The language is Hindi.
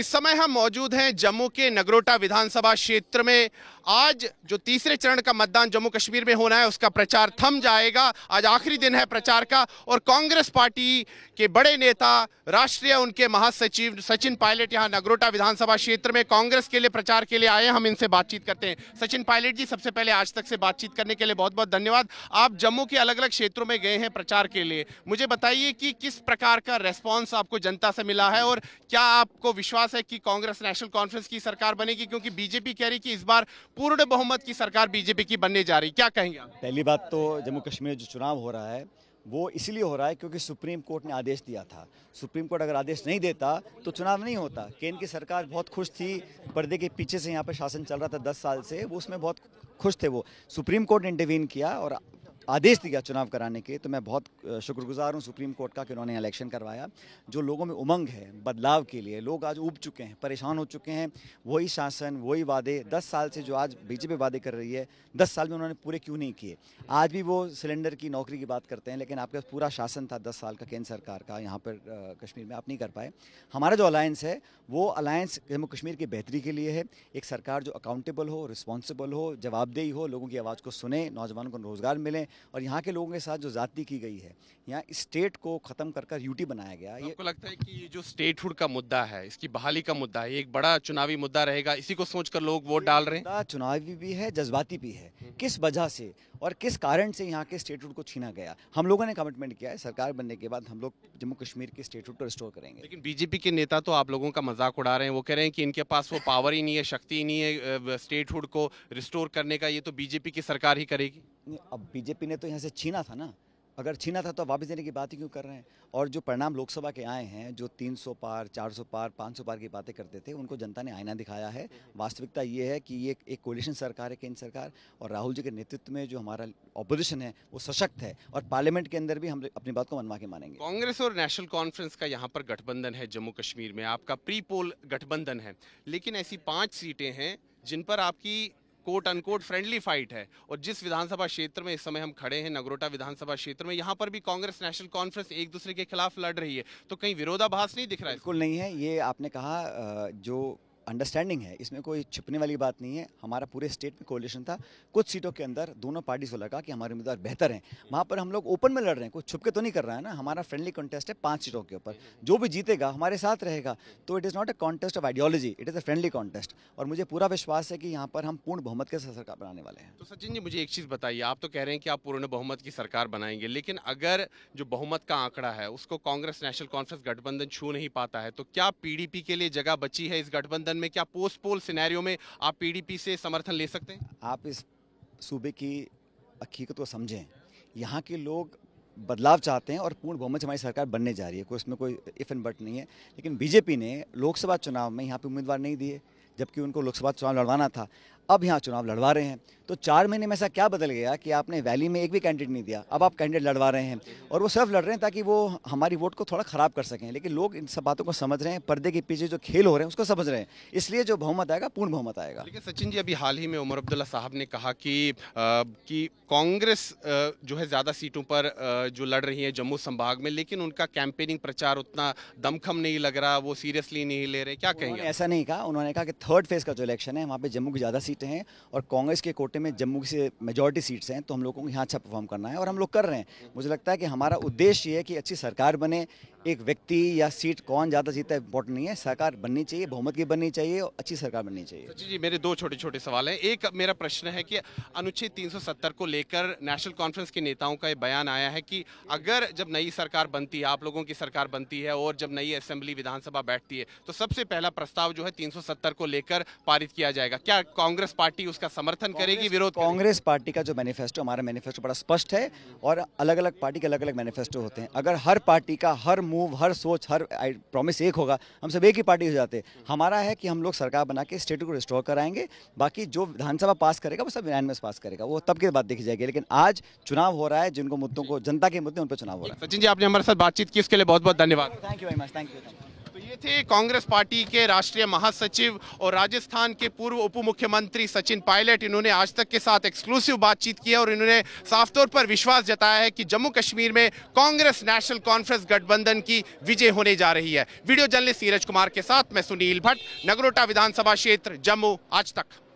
इस समय हम मौजूद हैं जम्मू के नगरोटा विधानसभा क्षेत्र में आज जो तीसरे चरण का मतदान जम्मू कश्मीर में होना है उसका प्रचार थम जाएगा आज आखिरी दिन है प्रचार का और कांग्रेस पार्टी के बड़े नेता राष्ट्रीय उनके महासचिव सचिन पायलट यहां नगरोटा विधानसभा क्षेत्र में कांग्रेस के लिए प्रचार के लिए आए हम इनसे बातचीत करते हैं सचिन पायलट जी सबसे पहले आज तक से बातचीत करने के लिए बहुत बहुत धन्यवाद आप जम्मू के अलग अलग क्षेत्रों में गए हैं प्रचार के लिए मुझे बताइए कि किस प्रकार का रेस्पॉन्स आपको जनता से मिला है और क्या आपको विश्वास विश्वास है कि कांग्रेस नेशनल कॉन्फ्रेंस की सरकार बनेगी क्योंकि बीजेपी कह रही कि इस बार पूर्ण बहुमत की सरकार बीजेपी की बनने जा रही क्या कहेंगे पहली बात तो जम्मू कश्मीर जो चुनाव हो रहा है वो इसलिए हो रहा है क्योंकि सुप्रीम कोर्ट ने आदेश दिया था सुप्रीम कोर्ट अगर आदेश नहीं देता तो चुनाव नहीं होता केंद्र की सरकार बहुत खुश थी पर्दे के पीछे से यहाँ पर शासन चल रहा था दस साल से वो उसमें बहुत खुश थे वो सुप्रीम कोर्ट ने इंटरवीन किया और आदेश दिया चुनाव कराने के तो मैं बहुत शुक्रगुजार हूँ सुप्रीम कोर्ट का कि उन्होंने इलेक्शन करवाया जो लोगों में उमंग है बदलाव के लिए लोग आज उब चुके हैं परेशान हो चुके हैं वही शासन वही वादे दस साल से जो आज बीजेपी वादे कर रही है दस साल में उन्होंने पूरे क्यों नहीं किए आज भी वो सिलेंडर की नौकरी की बात करते हैं लेकिन आपके पूरा शासन था दस साल का केंद्र सरकार का यहाँ पर कश्मीर में आप नहीं कर पाए हमारा जो अलायंस है वो अलायंस जम्मू कश्मीर की बेहतरी के लिए है एक सरकार जो अकाउंटेबल हो रिस्पॉन्सिबल हो जवाबदेही हो लोगों की आवाज़ को सुने नौजवानों को रोज़गार मिले और यहाँ के लोगों के साथ जो जाति की गई है यहाँ स्टेट को ख़त्म कर कर यूटी बनाया गया तो आपको लगता है कि ये जो स्टेटहुड का मुद्दा है इसकी बहाली का मुद्दा है एक बड़ा चुनावी मुद्दा रहेगा इसी को सोच लोग वोट डाल रहे हैं चुनावी भी है जज्बाती भी है हम्म। किस वजह से और किस कारण से यहाँ के स्टेटहुड को छीना गया हम लोगों ने कमिटमेंट किया है सरकार बनने के बाद हम लोग जम्मू कश्मीर के स्टेटहुड को रिस्टोर करेंगे लेकिन बीजेपी के नेता तो आप लोगों का मजाक उड़ा रहे हैं वो कह रहे हैं कि इनके पास वो पावर ही नहीं है शक्ति ही नहीं है स्टेटहुड को रिस्टोर करने का ये तो बीजेपी की सरकार ही करेगी अब बीजेपी ने तो यहाँ से छीना था ना अगर छीना था तो वापस देने की बात ही क्यों कर रहे हैं और जो परिणाम लोकसभा के आए हैं जो 300 पार 400 पार 500 पार की बातें करते थे उनको जनता ने आईना दिखाया है वास्तविकता ये है कि ये एक कोलिशन सरकार है केंद्र सरकार और राहुल जी के नेतृत्व में जो हमारा ऑपोजिशन है वो सशक्त है और पार्लियामेंट के अंदर भी हम अपनी बात को मनवा के मानेंगे कांग्रेस और नेशनल कॉन्फ्रेंस का यहाँ पर गठबंधन है जम्मू कश्मीर में आपका प्री पोल गठबंधन है लेकिन ऐसी पाँच सीटें हैं जिन पर आपकी कोट अनकोट फ्रेंडली फाइट है और जिस विधानसभा क्षेत्र में इस समय हम खड़े हैं नगरोटा विधानसभा क्षेत्र में यहाँ पर भी कांग्रेस नेशनल कॉन्फ्रेंस एक दूसरे के खिलाफ लड़ रही है तो कहीं विरोधाभास नहीं दिख रहा है बिल्कुल नहीं है ये आपने कहा जो अंडरस्टैंडिंग है इसमें कोई छिपने वाली बात नहीं है हमारा पूरे स्टेट में कोलिशन था कुछ सीटों के अंदर दोनों पार्टीज को लगा कि हमारे उम्मीदवार बेहतर हैं वहाँ पर हम लोग ओपन में लड़ रहे हैं कुछ छुपके तो नहीं कर रहा है ना हमारा फ्रेंडली कॉन्टेस्ट है पांच सीटों के ऊपर जो भी जीतेगा हमारे साथ रहेगा तो it is not a contest of ideology it is a friendly contest और मुझे पूरा विश्वास है कि यहाँ पर हम पूर्ण बहुमत के साथ सरकार बनाने वाले हैं तो सचिन जी मुझे एक चीज़ बताइए आप तो कह रहे हैं कि आप पूर्ण बहुमत की सरकार बनाएंगे लेकिन अगर जो बहुमत का आंकड़ा है उसको कांग्रेस नेशनल कॉन्फ्रेंस गठबंधन छू नहीं पाता है तो क्या पीडीपी के लिए जगह बची है इस गठबंधन गठबंधन में क्या पोस्ट पोल सिनेरियो में आप पीडीपी से समर्थन ले सकते हैं आप इस सूबे की हकीकत को समझें यहाँ के लोग बदलाव चाहते हैं और पूर्ण बहुमत हमारी सरकार बनने जा रही है कोई इसमें कोई इफ एंड बट नहीं है लेकिन बीजेपी ने लोकसभा चुनाव में यहाँ पर उम्मीदवार नहीं दिए जबकि उनको लोकसभा चुनाव लड़वाना था अब यहाँ चुनाव लड़वा रहे हैं तो चार महीने में ऐसा क्या बदल गया कि आपने वैली में एक भी कैंडिडेट नहीं दिया अब आप कैंडिडेट लड़वा रहे हैं और वो सिर्फ लड़ रहे हैं ताकि वो हमारी वोट को थोड़ा ख़राब कर सकें लेकिन लोग इन सब बातों को समझ रहे हैं पर्दे के पीछे जो खेल हो रहे हैं उसको समझ रहे हैं इसलिए जो बहुमत आएगा पूर्ण बहुमत आएगा लेकिन सचिन जी अभी हाल ही में उमर अब्दुल्ला साहब ने कहा कि कि कांग्रेस जो है ज़्यादा सीटों पर जो लड़ रही है जम्मू संभाग में लेकिन उनका कैंपेनिंग प्रचार उतना दमखम नहीं लग रहा वो सीरियसली नहीं ले रहे क्या कहेंगे ऐसा नहीं कहा उन्होंने कहा कि थर्ड फेज का जो इलेक्शन है वहाँ पर जम्मू की ज़्यादा सीट सीटें हैं और कांग्रेस के कोटे में जम्मू से मेजोरिटी सीट्स हैं तो हम लोगों को यहाँ अच्छा परफॉर्म करना है और हम लोग कर रहे हैं मुझे लगता है कि हमारा उद्देश्य ये है कि अच्छी सरकार बने एक व्यक्ति या सीट कौन ज़्यादा जीता है इम्पोर्टेंट नहीं है सरकार बननी चाहिए बहुमत की बननी चाहिए और अच्छी सरकार बननी चाहिए जी जी मेरे दो छोटे छोटे सवाल हैं एक मेरा प्रश्न है कि अनुच्छेद 370 को लेकर नेशनल कॉन्फ्रेंस के नेताओं का ये बयान आया है कि अगर जब नई सरकार बनती है आप लोगों की सरकार बनती है और जब नई असेंबली विधानसभा बैठती है तो सबसे पहला प्रस्ताव जो है तीन को लेकर पारित किया जाएगा क्या कांग्रेस पार्टी उसका समर्थन करेगी विरोध कांग्रेस पार्टी का जो मैनिफेस्टो हमारा मैनिफेस्टो बड़ा स्पष्ट है और अलग अलग पार्टी के अलग अलग मैनिफेस्टो होते हैं अगर हर पार्टी का हर मूव हर सोच हर प्रॉमिस एक होगा हम सब एक ही पार्टी हो जाते हमारा है कि हम लोग सरकार बना के स्टेट को रिस्टोर कराएंगे बाकी जो विधानसभा पास करेगा वो सब यूनानमस पास करेगा वो तब की बात देखी जाएगी लेकिन आज चुनाव हो रहा है जिनको मुद्दों को जनता के मुद्दे उन पर चुनाव हो रहा है सचिन जी आपने हमारे साथ बातचीत की इसके लिए बहुत बहुत धन्यवाद thank you very much thank you तो ये थे कांग्रेस पार्टी के राष्ट्रीय महासचिव और राजस्थान के पूर्व उप मुख्यमंत्री सचिन पायलट इन्होंने आज तक के साथ एक्सक्लूसिव बातचीत की है और इन्होंने साफ तौर पर विश्वास जताया है कि जम्मू कश्मीर में कांग्रेस नेशनल कॉन्फ्रेंस गठबंधन की विजय होने जा रही है वीडियो जर्नलिस्ट सीरज कुमार के साथ मैं सुनील भट्ट नगरोटा विधानसभा क्षेत्र जम्मू आज तक